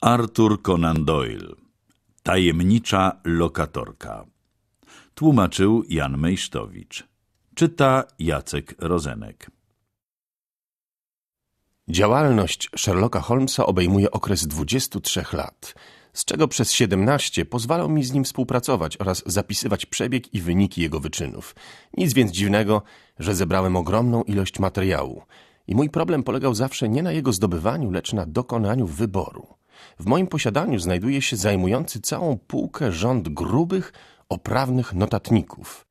Arthur Conan Doyle Tajemnicza lokatorka Tłumaczył Jan Mejsztowicz Czyta Jacek Rozenek Działalność Sherlocka Holmesa obejmuje okres 23 lat, z czego przez 17 pozwalał mi z nim współpracować oraz zapisywać przebieg i wyniki jego wyczynów. Nic więc dziwnego, że zebrałem ogromną ilość materiału i mój problem polegał zawsze nie na jego zdobywaniu, lecz na dokonaniu wyboru. W moim posiadaniu znajduje się zajmujący całą półkę rząd grubych, oprawnych notatników.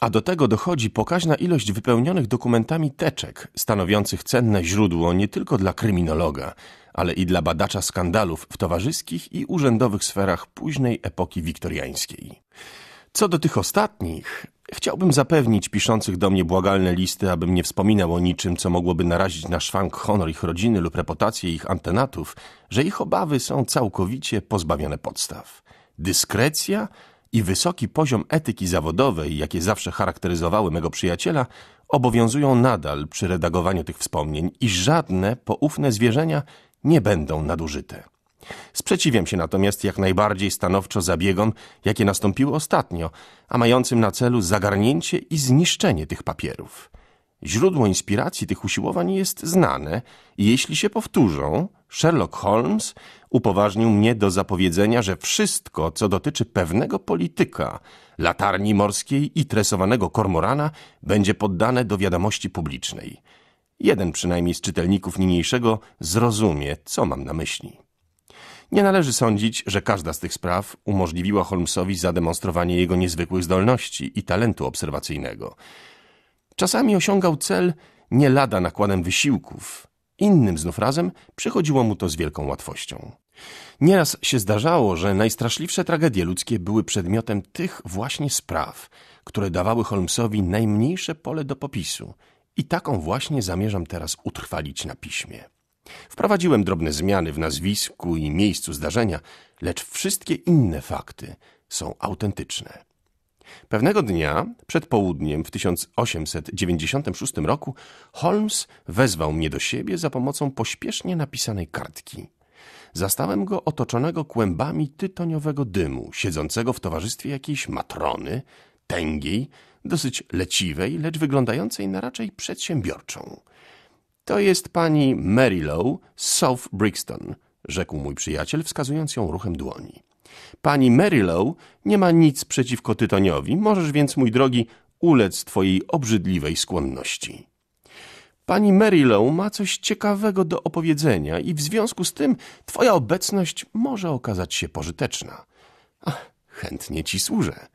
A do tego dochodzi pokaźna ilość wypełnionych dokumentami teczek, stanowiących cenne źródło nie tylko dla kryminologa, ale i dla badacza skandalów w towarzyskich i urzędowych sferach późnej epoki wiktoriańskiej. Co do tych ostatnich, chciałbym zapewnić piszących do mnie błagalne listy, abym nie wspominał o niczym, co mogłoby narazić na szwank honor ich rodziny lub reputację ich antenatów, że ich obawy są całkowicie pozbawione podstaw. Dyskrecja i wysoki poziom etyki zawodowej, jakie zawsze charakteryzowały mego przyjaciela, obowiązują nadal przy redagowaniu tych wspomnień i żadne poufne zwierzenia nie będą nadużyte. Sprzeciwiam się natomiast jak najbardziej stanowczo zabiegom, jakie nastąpiły ostatnio, a mającym na celu zagarnięcie i zniszczenie tych papierów. Źródło inspiracji tych usiłowań jest znane i jeśli się powtórzą, Sherlock Holmes upoważnił mnie do zapowiedzenia, że wszystko, co dotyczy pewnego polityka, latarni morskiej i tresowanego kormorana, będzie poddane do wiadomości publicznej. Jeden przynajmniej z czytelników niniejszego zrozumie, co mam na myśli. Nie należy sądzić, że każda z tych spraw umożliwiła Holmesowi zademonstrowanie jego niezwykłych zdolności i talentu obserwacyjnego. Czasami osiągał cel nie lada nakładem wysiłków. Innym znów razem przychodziło mu to z wielką łatwością. Nieraz się zdarzało, że najstraszliwsze tragedie ludzkie były przedmiotem tych właśnie spraw, które dawały Holmesowi najmniejsze pole do popisu. I taką właśnie zamierzam teraz utrwalić na piśmie. Wprowadziłem drobne zmiany w nazwisku i miejscu zdarzenia, lecz wszystkie inne fakty są autentyczne. Pewnego dnia, przed południem w 1896 roku, Holmes wezwał mnie do siebie za pomocą pośpiesznie napisanej kartki. Zastałem go otoczonego kłębami tytoniowego dymu, siedzącego w towarzystwie jakiejś matrony, tęgiej, dosyć leciwej, lecz wyglądającej na raczej przedsiębiorczą. To jest pani Marylow z South Brixton, rzekł mój przyjaciel, wskazując ją ruchem dłoni. Pani Marylow nie ma nic przeciwko tytoniowi, możesz więc, mój drogi, ulec twojej obrzydliwej skłonności. Pani Marylow ma coś ciekawego do opowiedzenia i w związku z tym twoja obecność może okazać się pożyteczna. Ach, chętnie ci służę.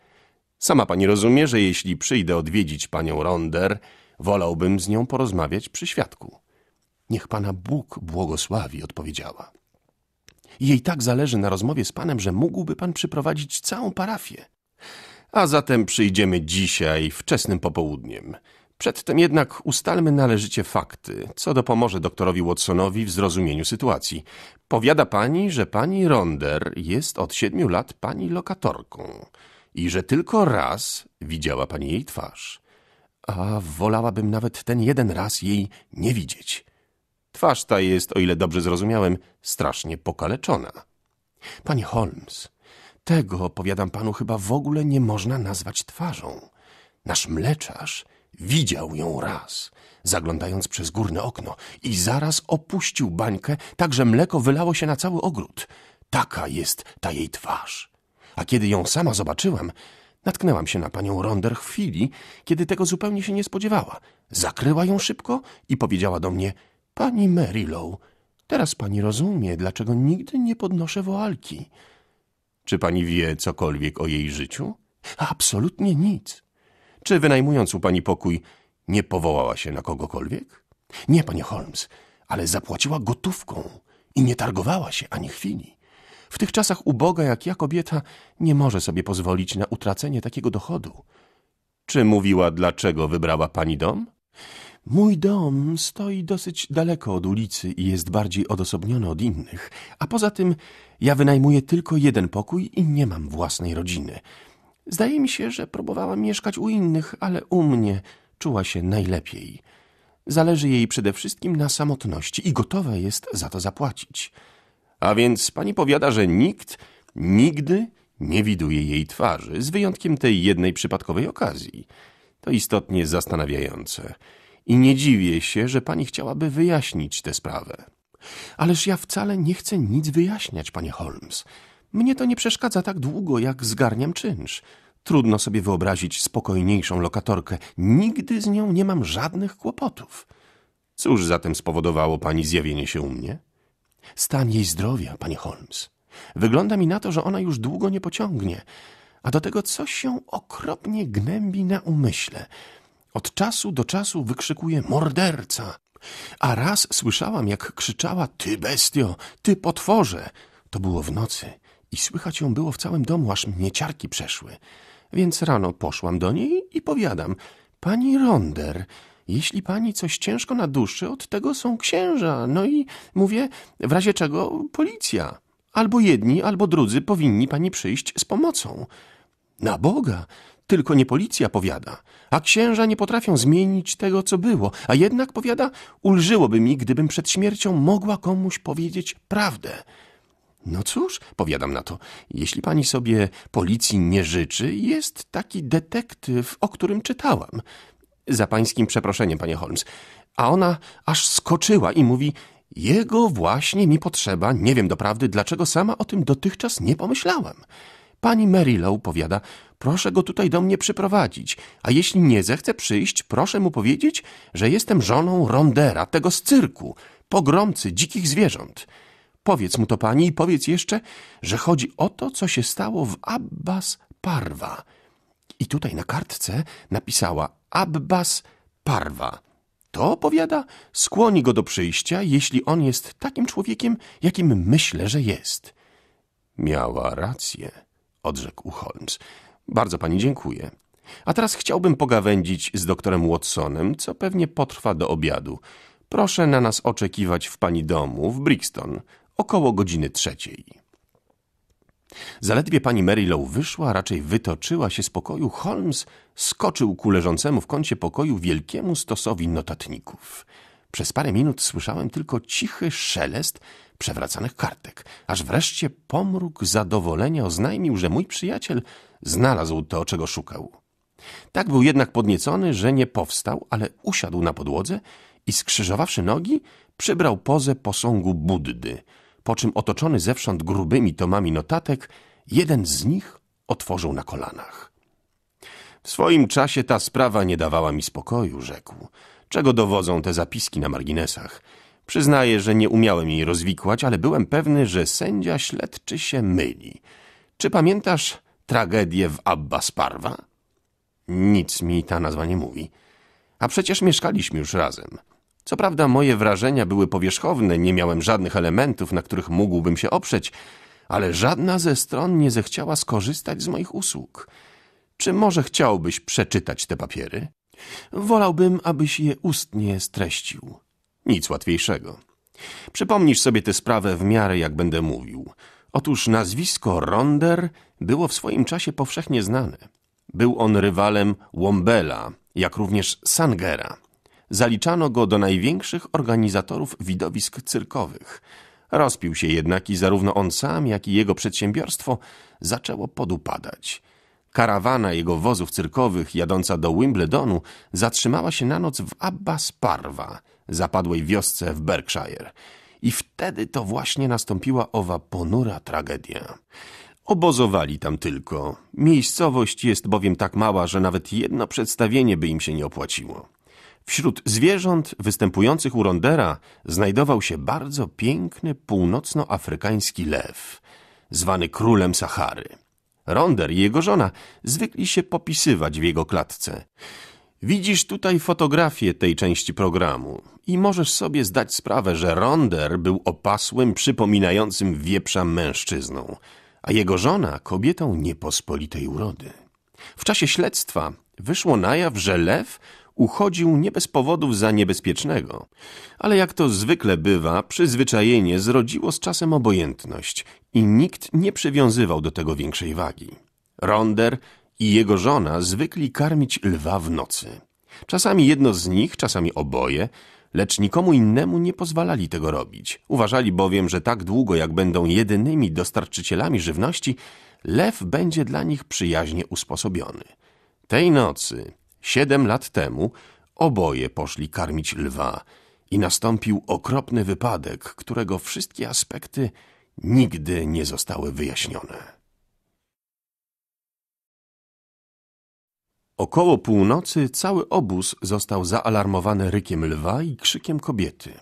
Sama pani rozumie, że jeśli przyjdę odwiedzić panią Ronder, Wolałbym z nią porozmawiać przy świadku. Niech Pana Bóg błogosławi, odpowiedziała. Jej tak zależy na rozmowie z Panem, że mógłby Pan przyprowadzić całą parafię. A zatem przyjdziemy dzisiaj, wczesnym popołudniem. Przedtem jednak ustalmy należycie fakty, co dopomoże doktorowi Watsonowi w zrozumieniu sytuacji. Powiada pani, że pani Ronder jest od siedmiu lat pani lokatorką i że tylko raz widziała pani jej twarz a wolałabym nawet ten jeden raz jej nie widzieć. Twarz ta jest, o ile dobrze zrozumiałem, strasznie pokaleczona. Panie Holmes, tego, powiadam panu, chyba w ogóle nie można nazwać twarzą. Nasz mleczarz widział ją raz, zaglądając przez górne okno i zaraz opuścił bańkę, tak że mleko wylało się na cały ogród. Taka jest ta jej twarz. A kiedy ją sama zobaczyłam, Natknęłam się na panią Ronder w chwili, kiedy tego zupełnie się nie spodziewała. Zakryła ją szybko i powiedziała do mnie – Pani Marylow, teraz pani rozumie, dlaczego nigdy nie podnoszę woalki. Czy pani wie cokolwiek o jej życiu? Absolutnie nic. Czy wynajmując u pani pokój, nie powołała się na kogokolwiek? Nie, panie Holmes, ale zapłaciła gotówką i nie targowała się ani chwili. W tych czasach uboga jak ja kobieta nie może sobie pozwolić na utracenie takiego dochodu. Czy mówiła, dlaczego wybrała pani dom? Mój dom stoi dosyć daleko od ulicy i jest bardziej odosobniony od innych, a poza tym ja wynajmuję tylko jeden pokój i nie mam własnej rodziny. Zdaje mi się, że próbowała mieszkać u innych, ale u mnie czuła się najlepiej. Zależy jej przede wszystkim na samotności i gotowa jest za to zapłacić. A więc pani powiada, że nikt nigdy nie widuje jej twarzy, z wyjątkiem tej jednej przypadkowej okazji. To istotnie zastanawiające. I nie dziwię się, że pani chciałaby wyjaśnić tę sprawę. Ależ ja wcale nie chcę nic wyjaśniać, panie Holmes. Mnie to nie przeszkadza tak długo, jak zgarniam czynsz. Trudno sobie wyobrazić spokojniejszą lokatorkę. Nigdy z nią nie mam żadnych kłopotów. Cóż zatem spowodowało pani zjawienie się u mnie? Stan jej zdrowia, panie Holmes. Wygląda mi na to, że ona już długo nie pociągnie, a do tego coś się okropnie gnębi na umyśle. Od czasu do czasu wykrzykuje morderca, a raz słyszałam, jak krzyczała ty bestio, ty potworze. To było w nocy i słychać ją było w całym domu, aż mnie ciarki przeszły. Więc rano poszłam do niej i powiadam, pani Ronder, jeśli pani coś ciężko duszy, od tego są księża. No i mówię, w razie czego policja. Albo jedni, albo drudzy powinni pani przyjść z pomocą. Na Boga! Tylko nie policja powiada. A księża nie potrafią zmienić tego, co było. A jednak powiada, ulżyłoby mi, gdybym przed śmiercią mogła komuś powiedzieć prawdę. No cóż, powiadam na to, jeśli pani sobie policji nie życzy, jest taki detektyw, o którym czytałam. Za pańskim przeproszeniem, panie Holmes. A ona aż skoczyła i mówi: Jego właśnie mi potrzeba. Nie wiem doprawdy, dlaczego sama o tym dotychczas nie pomyślałem. Pani Marylow powiada: Proszę go tutaj do mnie przyprowadzić, a jeśli nie zechce przyjść, proszę mu powiedzieć, że jestem żoną Rondera, tego z cyrku, pogromcy dzikich zwierząt. Powiedz mu to pani i powiedz jeszcze, że chodzi o to, co się stało w Abbas Parwa. I tutaj na kartce napisała Abbas Parwa. To, opowiada, skłoni go do przyjścia, jeśli on jest takim człowiekiem, jakim myślę, że jest. Miała rację, odrzekł Holmes. Bardzo pani dziękuję. A teraz chciałbym pogawędzić z doktorem Watsonem, co pewnie potrwa do obiadu. Proszę na nas oczekiwać w pani domu w Brixton około godziny trzeciej. Zaledwie pani Marylow wyszła, raczej wytoczyła się z pokoju, Holmes skoczył ku leżącemu w kącie pokoju wielkiemu stosowi notatników. Przez parę minut słyszałem tylko cichy szelest przewracanych kartek, aż wreszcie pomruk zadowolenia oznajmił, że mój przyjaciel znalazł to, czego szukał. Tak był jednak podniecony, że nie powstał, ale usiadł na podłodze i skrzyżowawszy nogi, przybrał pozę posągu Buddy – po czym otoczony zewsząd grubymi tomami notatek, jeden z nich otworzył na kolanach. W swoim czasie ta sprawa nie dawała mi spokoju, rzekł. Czego dowodzą te zapiski na marginesach? Przyznaję, że nie umiałem jej rozwikłać, ale byłem pewny, że sędzia śledczy się myli. Czy pamiętasz tragedię w Abbas Parwa? Nic mi ta nazwa nie mówi. A przecież mieszkaliśmy już razem. Co prawda moje wrażenia były powierzchowne, nie miałem żadnych elementów, na których mógłbym się oprzeć, ale żadna ze stron nie zechciała skorzystać z moich usług. Czy może chciałbyś przeczytać te papiery? Wolałbym, abyś je ustnie streścił. Nic łatwiejszego. Przypomnisz sobie tę sprawę w miarę jak będę mówił. Otóż nazwisko Ronder było w swoim czasie powszechnie znane. Był on rywalem Wombela, jak również Sangera zaliczano go do największych organizatorów widowisk cyrkowych. Rozpił się jednak i zarówno on sam, jak i jego przedsiębiorstwo zaczęło podupadać. Karawana jego wozów cyrkowych jadąca do Wimbledonu zatrzymała się na noc w Abbas Parwa, zapadłej wiosce w Berkshire. I wtedy to właśnie nastąpiła owa ponura tragedia. Obozowali tam tylko. Miejscowość jest bowiem tak mała, że nawet jedno przedstawienie by im się nie opłaciło. Wśród zwierząt występujących u Rondera znajdował się bardzo piękny północnoafrykański lew, zwany królem Sahary. Ronder i jego żona zwykli się popisywać w jego klatce. Widzisz tutaj fotografię tej części programu i możesz sobie zdać sprawę, że Ronder był opasłym, przypominającym wieprza mężczyzną, a jego żona kobietą niepospolitej urody. W czasie śledztwa wyszło na jaw, że lew uchodził nie bez powodów za niebezpiecznego. Ale jak to zwykle bywa, przyzwyczajenie zrodziło z czasem obojętność i nikt nie przywiązywał do tego większej wagi. Ronder i jego żona zwykli karmić lwa w nocy. Czasami jedno z nich, czasami oboje, lecz nikomu innemu nie pozwalali tego robić. Uważali bowiem, że tak długo jak będą jedynymi dostarczycielami żywności, lew będzie dla nich przyjaźnie usposobiony. Tej nocy Siedem lat temu oboje poszli karmić lwa i nastąpił okropny wypadek, którego wszystkie aspekty nigdy nie zostały wyjaśnione. Około północy cały obóz został zaalarmowany rykiem lwa i krzykiem kobiety.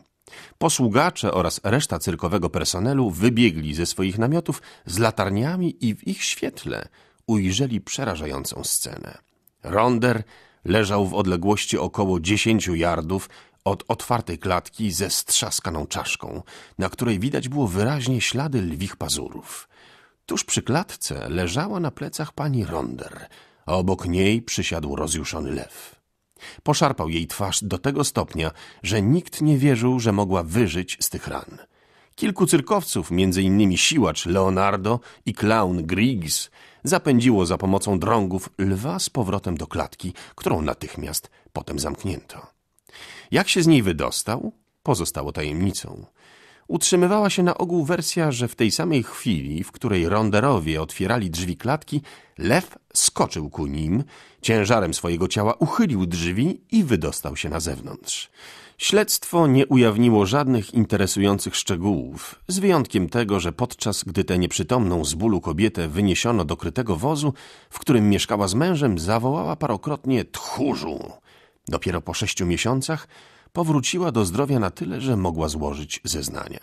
Posługacze oraz reszta cyrkowego personelu wybiegli ze swoich namiotów z latarniami i w ich świetle ujrzeli przerażającą scenę. Ronder leżał w odległości około 10 yardów od otwartej klatki ze strzaskaną czaszką, na której widać było wyraźnie ślady lwich pazurów. Tuż przy klatce leżała na plecach pani Ronder, a obok niej przysiadł rozjuszony lew. Poszarpał jej twarz do tego stopnia, że nikt nie wierzył, że mogła wyżyć z tych ran. Kilku cyrkowców, między innymi siłacz Leonardo i klaun Griggs, zapędziło za pomocą drągów lwa z powrotem do klatki, którą natychmiast potem zamknięto. Jak się z niej wydostał, pozostało tajemnicą. Utrzymywała się na ogół wersja, że w tej samej chwili, w której ronderowie otwierali drzwi klatki, lew skoczył ku nim, ciężarem swojego ciała uchylił drzwi i wydostał się na zewnątrz. Śledztwo nie ujawniło żadnych interesujących szczegółów, z wyjątkiem tego, że podczas gdy tę nieprzytomną z bólu kobietę wyniesiono do krytego wozu, w którym mieszkała z mężem, zawołała parokrotnie tchórzu. Dopiero po sześciu miesiącach powróciła do zdrowia na tyle, że mogła złożyć zeznania.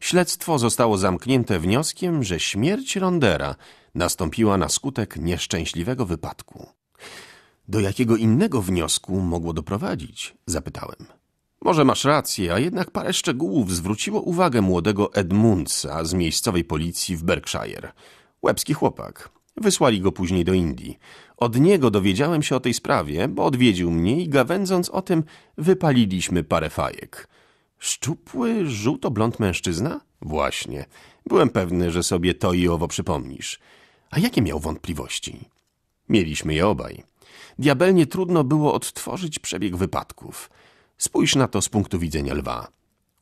Śledztwo zostało zamknięte wnioskiem, że śmierć Rondera nastąpiła na skutek nieszczęśliwego wypadku. Do jakiego innego wniosku mogło doprowadzić? Zapytałem. Może masz rację, a jednak parę szczegółów zwróciło uwagę młodego Edmundsa z miejscowej policji w Berkshire. Łebski chłopak. Wysłali go później do Indii. Od niego dowiedziałem się o tej sprawie, bo odwiedził mnie i gawędząc o tym wypaliliśmy parę fajek. Szczupły, żółto-blond mężczyzna? Właśnie. Byłem pewny, że sobie to i owo przypomnisz. A jakie miał wątpliwości? Mieliśmy je obaj. Diabelnie trudno było odtworzyć przebieg wypadków – Spójrz na to z punktu widzenia lwa.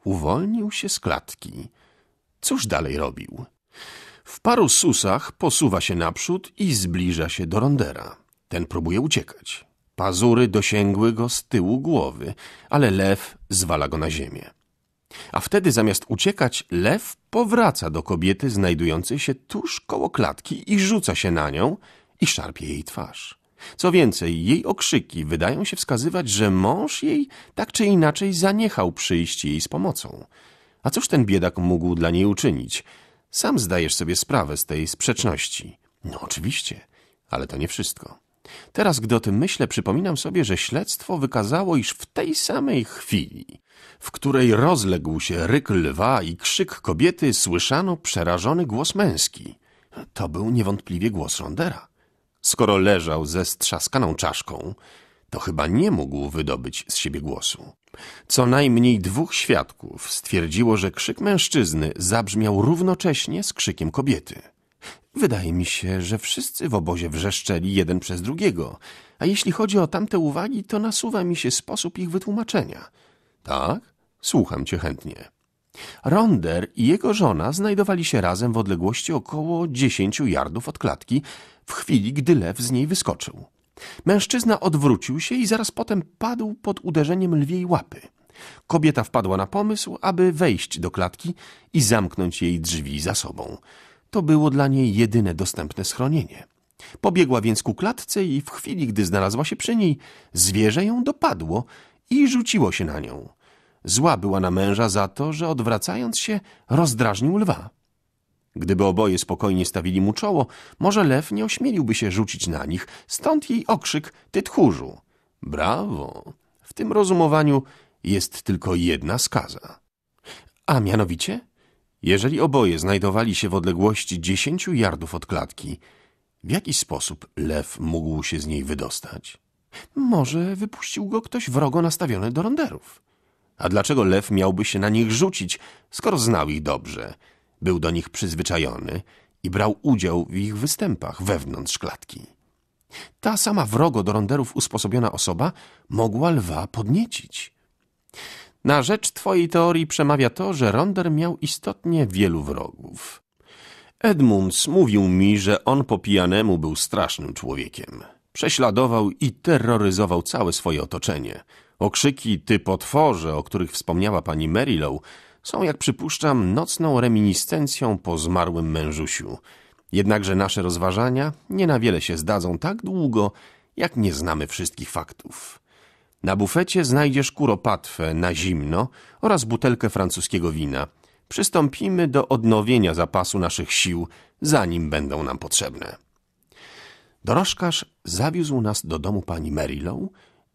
Uwolnił się z klatki. Cóż dalej robił? W paru susach posuwa się naprzód i zbliża się do rondera. Ten próbuje uciekać. Pazury dosięgły go z tyłu głowy, ale lew zwala go na ziemię. A wtedy zamiast uciekać, lew powraca do kobiety znajdującej się tuż koło klatki i rzuca się na nią i szarpie jej twarz. Co więcej, jej okrzyki wydają się wskazywać, że mąż jej tak czy inaczej zaniechał przyjść jej z pomocą. A cóż ten biedak mógł dla niej uczynić? Sam zdajesz sobie sprawę z tej sprzeczności. No oczywiście, ale to nie wszystko. Teraz, gdy o tym myślę, przypominam sobie, że śledztwo wykazało, iż w tej samej chwili, w której rozległ się ryk lwa i krzyk kobiety, słyszano przerażony głos męski. To był niewątpliwie głos Rondera skoro leżał ze strzaskaną czaszką, to chyba nie mógł wydobyć z siebie głosu. Co najmniej dwóch świadków stwierdziło, że krzyk mężczyzny zabrzmiał równocześnie z krzykiem kobiety. Wydaje mi się, że wszyscy w obozie wrzeszczeli jeden przez drugiego, a jeśli chodzi o tamte uwagi, to nasuwa mi się sposób ich wytłumaczenia. Tak? Słucham cię chętnie. Ronder i jego żona znajdowali się razem w odległości około 10 yardów od klatki, w chwili, gdy lew z niej wyskoczył. Mężczyzna odwrócił się i zaraz potem padł pod uderzeniem lwiej łapy. Kobieta wpadła na pomysł, aby wejść do klatki i zamknąć jej drzwi za sobą. To było dla niej jedyne dostępne schronienie. Pobiegła więc ku klatce i w chwili, gdy znalazła się przy niej, zwierzę ją dopadło i rzuciło się na nią. Zła była na męża za to, że odwracając się rozdrażnił lwa. Gdyby oboje spokojnie stawili mu czoło, może lew nie ośmieliłby się rzucić na nich, stąd jej okrzyk – ty tchórzu. Brawo! W tym rozumowaniu jest tylko jedna skaza. A mianowicie? Jeżeli oboje znajdowali się w odległości dziesięciu jardów od klatki, w jaki sposób lew mógł się z niej wydostać? Może wypuścił go ktoś wrogo nastawiony do ronderów. A dlaczego lew miałby się na nich rzucić, skoro znał ich dobrze – był do nich przyzwyczajony i brał udział w ich występach wewnątrz klatki. Ta sama wrogo do ronderów usposobiona osoba mogła lwa podniecić. Na rzecz twojej teorii przemawia to, że ronder miał istotnie wielu wrogów. Edmunds mówił mi, że on po pijanemu był strasznym człowiekiem. Prześladował i terroryzował całe swoje otoczenie. Okrzyki ty potworze, o których wspomniała pani Merilow, są, jak przypuszczam, nocną reminiscencją po zmarłym mężusiu. Jednakże nasze rozważania nie na wiele się zdadzą tak długo, jak nie znamy wszystkich faktów. Na bufecie znajdziesz kuropatwę na zimno oraz butelkę francuskiego wina. Przystąpimy do odnowienia zapasu naszych sił, zanim będą nam potrzebne. Dorożkarz zawiózł nas do domu pani Marylow,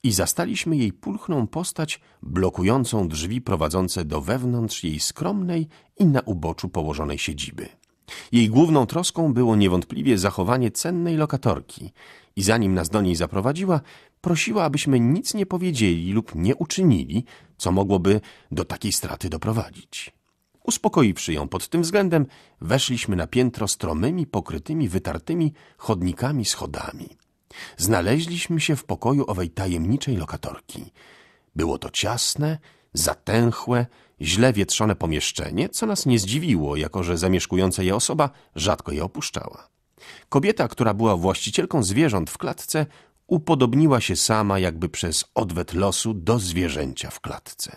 i zastaliśmy jej pulchną postać blokującą drzwi prowadzące do wewnątrz jej skromnej i na uboczu położonej siedziby. Jej główną troską było niewątpliwie zachowanie cennej lokatorki i zanim nas do niej zaprowadziła, prosiła, abyśmy nic nie powiedzieli lub nie uczynili, co mogłoby do takiej straty doprowadzić. Uspokoiwszy ją pod tym względem, weszliśmy na piętro stromymi, pokrytymi, wytartymi chodnikami schodami – Znaleźliśmy się w pokoju owej tajemniczej lokatorki. Było to ciasne, zatęchłe, źle wietrzone pomieszczenie, co nas nie zdziwiło, jako że zamieszkująca je osoba rzadko je opuszczała. Kobieta, która była właścicielką zwierząt w klatce, upodobniła się sama jakby przez odwet losu do zwierzęcia w klatce.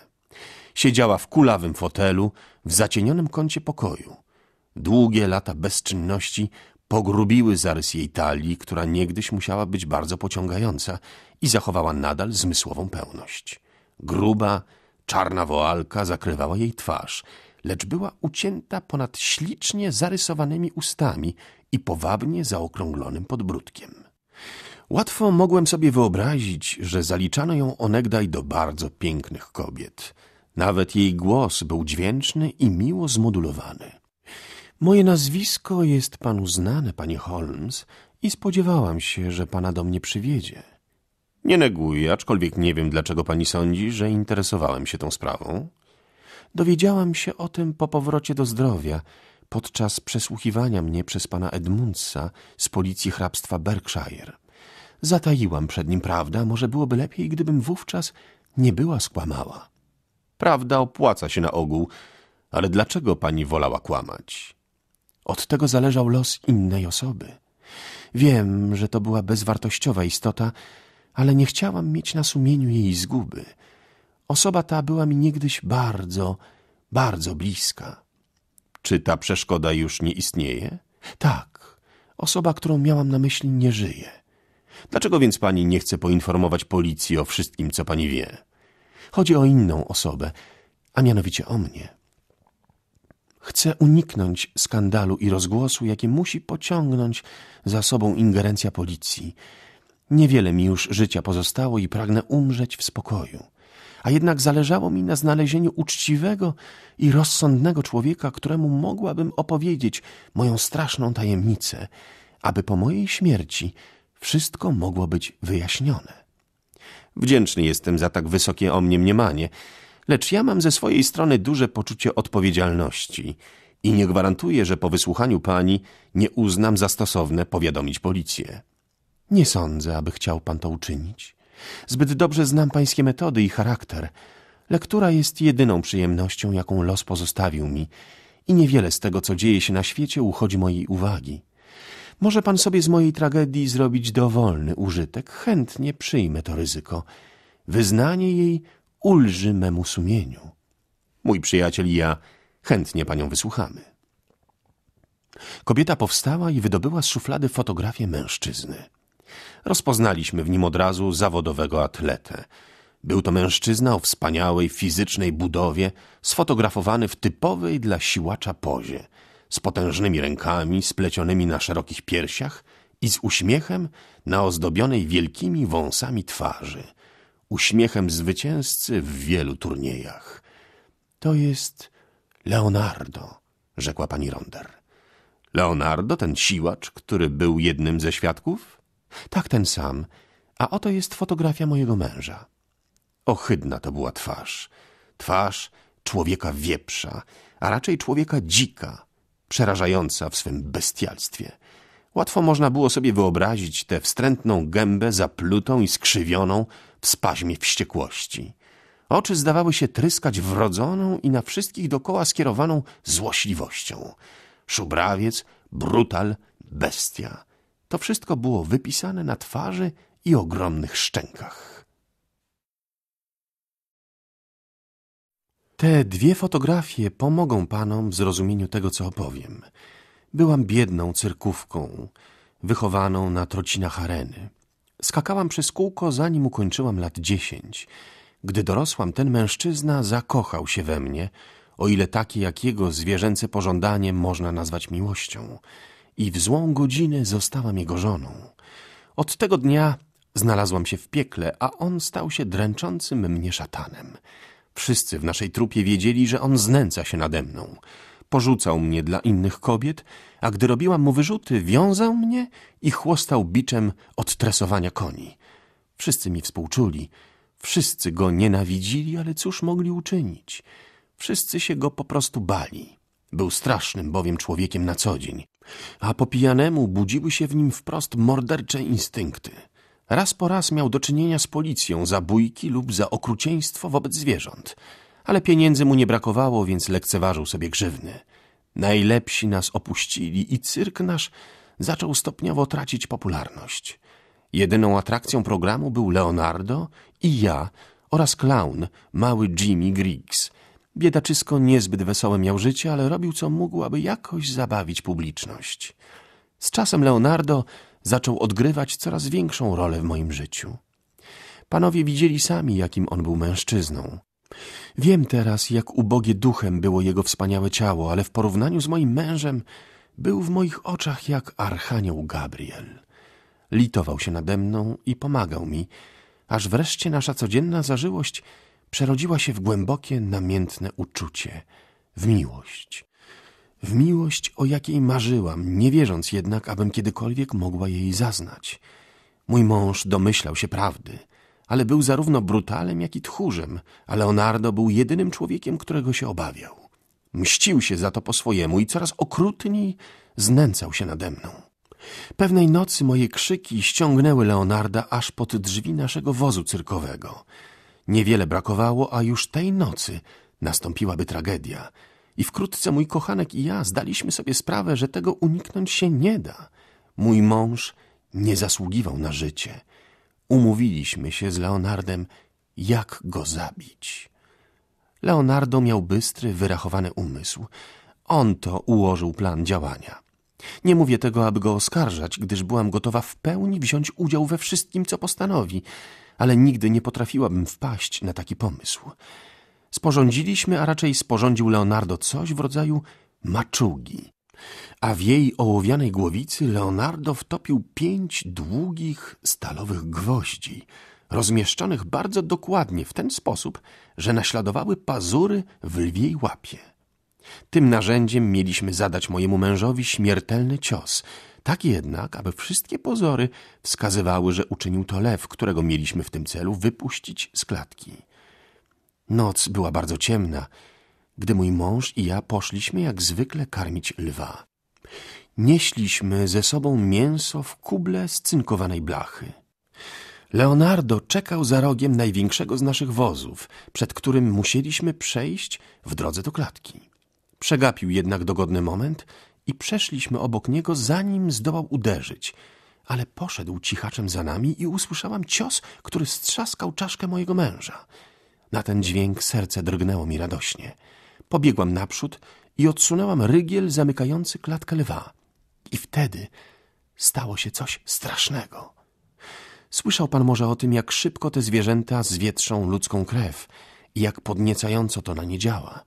Siedziała w kulawym fotelu, w zacienionym kącie pokoju. Długie lata bezczynności pogrubiły zarys jej talii, która niegdyś musiała być bardzo pociągająca i zachowała nadal zmysłową pełność. Gruba, czarna woalka zakrywała jej twarz, lecz była ucięta ponad ślicznie zarysowanymi ustami i powabnie zaokrąglonym podbródkiem. Łatwo mogłem sobie wyobrazić, że zaliczano ją onegdaj do bardzo pięknych kobiet. Nawet jej głos był dźwięczny i miło zmodulowany. Moje nazwisko jest panu znane, panie Holmes, i spodziewałam się, że pana do mnie przywiedzie. Nie neguję, aczkolwiek nie wiem, dlaczego pani sądzi, że interesowałem się tą sprawą. Dowiedziałam się o tym po powrocie do zdrowia, podczas przesłuchiwania mnie przez pana Edmundsa z policji hrabstwa Berkshire. Zataiłam przed nim prawdę, może byłoby lepiej, gdybym wówczas nie była skłamała. Prawda opłaca się na ogół, ale dlaczego pani wolała kłamać? Od tego zależał los innej osoby. Wiem, że to była bezwartościowa istota, ale nie chciałam mieć na sumieniu jej zguby. Osoba ta była mi niegdyś bardzo, bardzo bliska. Czy ta przeszkoda już nie istnieje? Tak. Osoba, którą miałam na myśli, nie żyje. Dlaczego więc pani nie chce poinformować policji o wszystkim, co pani wie? Chodzi o inną osobę, a mianowicie o mnie. Chce uniknąć skandalu i rozgłosu, jakie musi pociągnąć za sobą ingerencja policji. Niewiele mi już życia pozostało i pragnę umrzeć w spokoju. A jednak zależało mi na znalezieniu uczciwego i rozsądnego człowieka, któremu mogłabym opowiedzieć moją straszną tajemnicę, aby po mojej śmierci wszystko mogło być wyjaśnione. Wdzięczny jestem za tak wysokie o mnie mniemanie, Lecz ja mam ze swojej strony duże poczucie odpowiedzialności i nie gwarantuję, że po wysłuchaniu pani nie uznam za stosowne powiadomić policję. Nie sądzę, aby chciał pan to uczynić. Zbyt dobrze znam pańskie metody i charakter. Lektura jest jedyną przyjemnością, jaką los pozostawił mi i niewiele z tego, co dzieje się na świecie, uchodzi mojej uwagi. Może pan sobie z mojej tragedii zrobić dowolny użytek. Chętnie przyjmę to ryzyko. Wyznanie jej ulży memu sumieniu. Mój przyjaciel i ja chętnie panią wysłuchamy. Kobieta powstała i wydobyła z szuflady fotografię mężczyzny. Rozpoznaliśmy w nim od razu zawodowego atletę. Był to mężczyzna o wspaniałej fizycznej budowie, sfotografowany w typowej dla siłacza pozie, z potężnymi rękami splecionymi na szerokich piersiach i z uśmiechem na ozdobionej wielkimi wąsami twarzy – uśmiechem zwycięzcy w wielu turniejach. To jest Leonardo, rzekła pani Ronder. Leonardo, ten siłacz, który był jednym ze świadków? Tak, ten sam. A oto jest fotografia mojego męża. Ohydna to była twarz. Twarz człowieka wieprza, a raczej człowieka dzika, przerażająca w swym bestialstwie. Łatwo można było sobie wyobrazić tę wstrętną gębę zaplutą i skrzywioną w spazmie wściekłości. Oczy zdawały się tryskać wrodzoną i na wszystkich dokoła skierowaną złośliwością. Szubrawiec, brutal, bestia. To wszystko było wypisane na twarzy i ogromnych szczękach. Te dwie fotografie pomogą panom w zrozumieniu tego, co opowiem – Byłam biedną cyrkówką, wychowaną na trocinach areny. Skakałam przez kółko, zanim ukończyłam lat dziesięć. Gdy dorosłam, ten mężczyzna zakochał się we mnie, o ile takie jak jego zwierzęce pożądanie można nazwać miłością. I w złą godzinę zostałam jego żoną. Od tego dnia znalazłam się w piekle, a on stał się dręczącym mnie szatanem. Wszyscy w naszej trupie wiedzieli, że on znęca się nade mną porzucał mnie dla innych kobiet, a gdy robiłam mu wyrzuty, wiązał mnie i chłostał biczem od tresowania koni. Wszyscy mi współczuli, wszyscy go nienawidzili, ale cóż mogli uczynić? Wszyscy się go po prostu bali. Był strasznym bowiem człowiekiem na co dzień, a po pijanemu budziły się w nim wprost mordercze instynkty. Raz po raz miał do czynienia z policją za bójki lub za okrucieństwo wobec zwierząt – ale pieniędzy mu nie brakowało, więc lekceważył sobie grzywny. Najlepsi nas opuścili i cyrk nasz zaczął stopniowo tracić popularność. Jedyną atrakcją programu był Leonardo i ja oraz klaun, mały Jimmy Griggs. Biedaczysko niezbyt wesołe miał życie, ale robił co mógł, aby jakoś zabawić publiczność. Z czasem Leonardo zaczął odgrywać coraz większą rolę w moim życiu. Panowie widzieli sami, jakim on był mężczyzną. Wiem teraz, jak ubogie duchem było jego wspaniałe ciało, ale w porównaniu z moim mężem był w moich oczach jak archanioł Gabriel. Litował się nade mną i pomagał mi, aż wreszcie nasza codzienna zażyłość przerodziła się w głębokie, namiętne uczucie, w miłość. W miłość, o jakiej marzyłam, nie wierząc jednak, abym kiedykolwiek mogła jej zaznać. Mój mąż domyślał się prawdy – ale był zarówno brutalem, jak i tchórzem, a Leonardo był jedynym człowiekiem, którego się obawiał. Mścił się za to po swojemu i coraz okrutniej znęcał się nade mną. Pewnej nocy moje krzyki ściągnęły Leonarda aż pod drzwi naszego wozu cyrkowego. Niewiele brakowało, a już tej nocy nastąpiłaby tragedia. I wkrótce mój kochanek i ja zdaliśmy sobie sprawę, że tego uniknąć się nie da. Mój mąż nie zasługiwał na życie – Umówiliśmy się z Leonardem, jak go zabić. Leonardo miał bystry, wyrachowany umysł. On to ułożył plan działania. Nie mówię tego, aby go oskarżać, gdyż byłam gotowa w pełni wziąć udział we wszystkim, co postanowi, ale nigdy nie potrafiłabym wpaść na taki pomysł. Sporządziliśmy, a raczej sporządził Leonardo coś w rodzaju maczugi a w jej ołowianej głowicy Leonardo wtopił pięć długich, stalowych gwoździ, rozmieszczonych bardzo dokładnie w ten sposób, że naśladowały pazury w lwiej łapie. Tym narzędziem mieliśmy zadać mojemu mężowi śmiertelny cios, tak jednak, aby wszystkie pozory wskazywały, że uczynił to lew, którego mieliśmy w tym celu wypuścić z klatki. Noc była bardzo ciemna, gdy mój mąż i ja poszliśmy jak zwykle karmić lwa. Nieśliśmy ze sobą mięso w kuble z cynkowanej blachy. Leonardo czekał za rogiem największego z naszych wozów, przed którym musieliśmy przejść w drodze do klatki. Przegapił jednak dogodny moment i przeszliśmy obok niego, zanim zdołał uderzyć, ale poszedł cichaczem za nami i usłyszałam cios, który strzaskał czaszkę mojego męża. Na ten dźwięk serce drgnęło mi radośnie. Pobiegłam naprzód i odsunęłam rygiel zamykający klatkę lwa. I wtedy stało się coś strasznego. Słyszał pan może o tym, jak szybko te zwierzęta zwietrzą ludzką krew i jak podniecająco to na nie działa.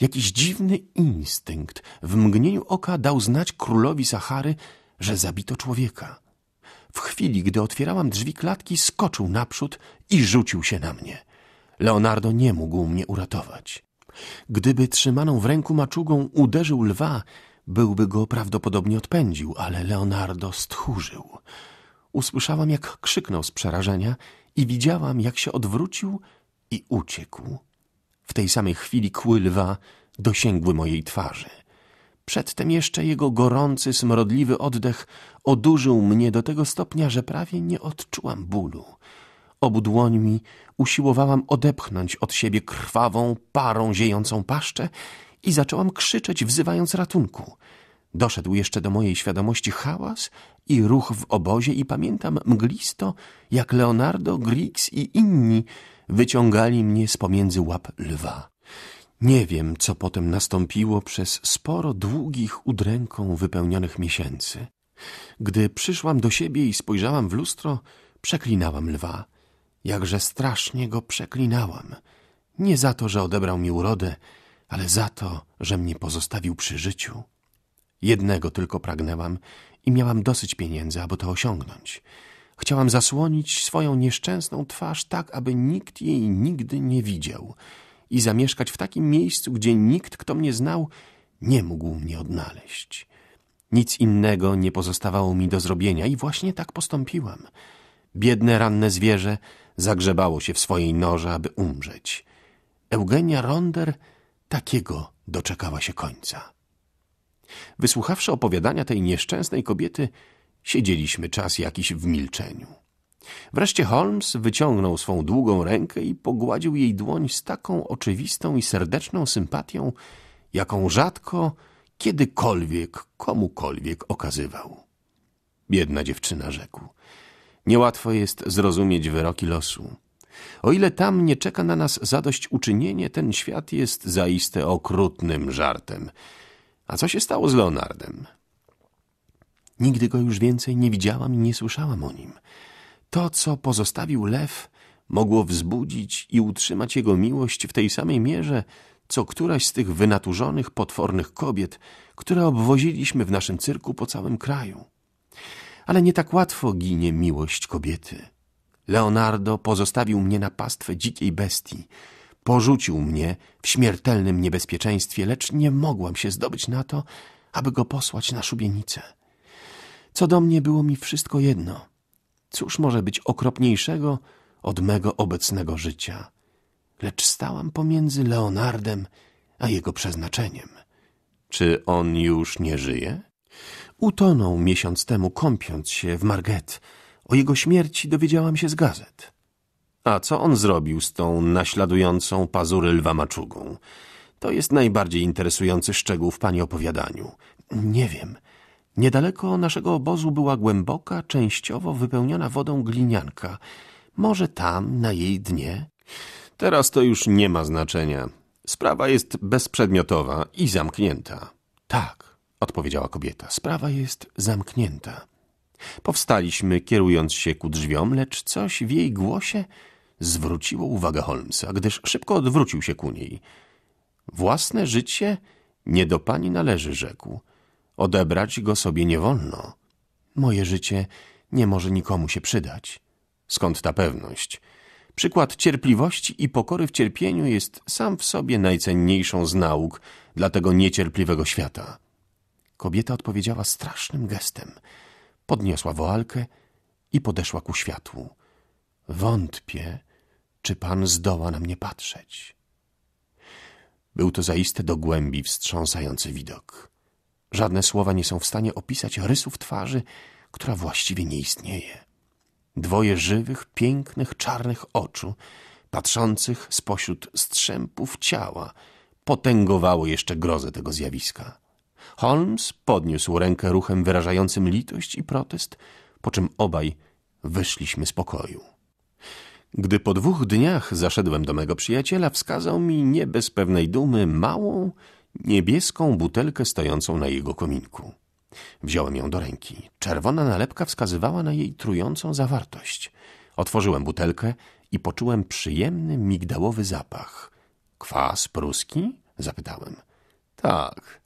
Jakiś dziwny instynkt w mgnieniu oka dał znać królowi Sahary, że zabito człowieka. W chwili, gdy otwierałam drzwi klatki, skoczył naprzód i rzucił się na mnie. Leonardo nie mógł mnie uratować. Gdyby trzymaną w ręku maczugą uderzył lwa, byłby go prawdopodobnie odpędził, ale Leonardo stchórzył. Usłyszałam, jak krzyknął z przerażenia i widziałam, jak się odwrócił i uciekł. W tej samej chwili kły lwa dosięgły mojej twarzy. Przedtem jeszcze jego gorący, smrodliwy oddech odurzył mnie do tego stopnia, że prawie nie odczułam bólu. Obu dłońmi usiłowałam odepchnąć od siebie krwawą parą ziejącą paszczę i zaczęłam krzyczeć, wzywając ratunku. Doszedł jeszcze do mojej świadomości hałas i ruch w obozie i pamiętam mglisto, jak Leonardo, Griggs i inni wyciągali mnie z pomiędzy łap lwa. Nie wiem, co potem nastąpiło przez sporo długich udręką wypełnionych miesięcy. Gdy przyszłam do siebie i spojrzałam w lustro, przeklinałam lwa. Jakże strasznie go przeklinałam. Nie za to, że odebrał mi urodę, ale za to, że mnie pozostawił przy życiu. Jednego tylko pragnęłam i miałam dosyć pieniędzy, aby to osiągnąć. Chciałam zasłonić swoją nieszczęsną twarz tak, aby nikt jej nigdy nie widział i zamieszkać w takim miejscu, gdzie nikt, kto mnie znał, nie mógł mnie odnaleźć. Nic innego nie pozostawało mi do zrobienia i właśnie tak postąpiłam. Biedne ranne zwierzę zagrzebało się w swojej noży, aby umrzeć. Eugenia Ronder takiego doczekała się końca. Wysłuchawszy opowiadania tej nieszczęsnej kobiety, siedzieliśmy czas jakiś w milczeniu. Wreszcie Holmes wyciągnął swą długą rękę i pogładził jej dłoń z taką oczywistą i serdeczną sympatią, jaką rzadko kiedykolwiek komukolwiek okazywał. Biedna dziewczyna rzekł. Niełatwo jest zrozumieć wyroki losu. O ile tam nie czeka na nas zadośćuczynienie, ten świat jest zaiste okrutnym żartem. A co się stało z Leonardem? Nigdy go już więcej nie widziałam i nie słyszałam o nim. To, co pozostawił lew, mogło wzbudzić i utrzymać jego miłość w tej samej mierze, co któraś z tych wynaturzonych, potwornych kobiet, które obwoziliśmy w naszym cyrku po całym kraju ale nie tak łatwo ginie miłość kobiety. Leonardo pozostawił mnie na pastwę dzikiej bestii. Porzucił mnie w śmiertelnym niebezpieczeństwie, lecz nie mogłam się zdobyć na to, aby go posłać na szubienicę. Co do mnie było mi wszystko jedno. Cóż może być okropniejszego od mego obecnego życia? Lecz stałam pomiędzy Leonardem a jego przeznaczeniem. Czy on już nie żyje? Utonął miesiąc temu, kąpiąc się w Marget. O jego śmierci dowiedziałam się z gazet. A co on zrobił z tą naśladującą pazury lwa maczugą? To jest najbardziej interesujący szczegół w pani opowiadaniu. Nie wiem. Niedaleko naszego obozu była głęboka, częściowo wypełniona wodą glinianka. Może tam, na jej dnie? Teraz to już nie ma znaczenia. Sprawa jest bezprzedmiotowa i zamknięta. Tak odpowiedziała kobieta. Sprawa jest zamknięta. Powstaliśmy, kierując się ku drzwiom, lecz coś w jej głosie zwróciło uwagę Holmesa, gdyż szybko odwrócił się ku niej. Własne życie nie do pani należy, rzekł. Odebrać go sobie nie wolno. Moje życie nie może nikomu się przydać. Skąd ta pewność? Przykład cierpliwości i pokory w cierpieniu jest sam w sobie najcenniejszą z nauk dla tego niecierpliwego świata. Kobieta odpowiedziała strasznym gestem. Podniosła woalkę i podeszła ku światłu. Wątpię, czy pan zdoła na mnie patrzeć. Był to zaiste do głębi wstrząsający widok. Żadne słowa nie są w stanie opisać rysów twarzy, która właściwie nie istnieje. Dwoje żywych, pięknych, czarnych oczu, patrzących spośród strzępów ciała, potęgowało jeszcze grozę tego zjawiska. Holmes podniósł rękę ruchem wyrażającym litość i protest, po czym obaj wyszliśmy z pokoju. Gdy po dwóch dniach zaszedłem do mego przyjaciela, wskazał mi nie bez pewnej dumy małą, niebieską butelkę stojącą na jego kominku. Wziąłem ją do ręki. Czerwona nalepka wskazywała na jej trującą zawartość. Otworzyłem butelkę i poczułem przyjemny migdałowy zapach. Kwas pruski? Zapytałem. Tak,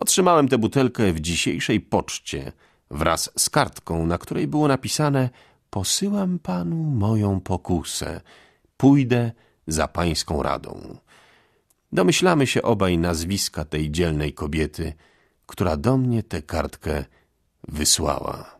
Otrzymałem tę butelkę w dzisiejszej poczcie wraz z kartką, na której było napisane Posyłam panu moją pokusę. Pójdę za pańską radą. Domyślamy się obaj nazwiska tej dzielnej kobiety, która do mnie tę kartkę wysłała.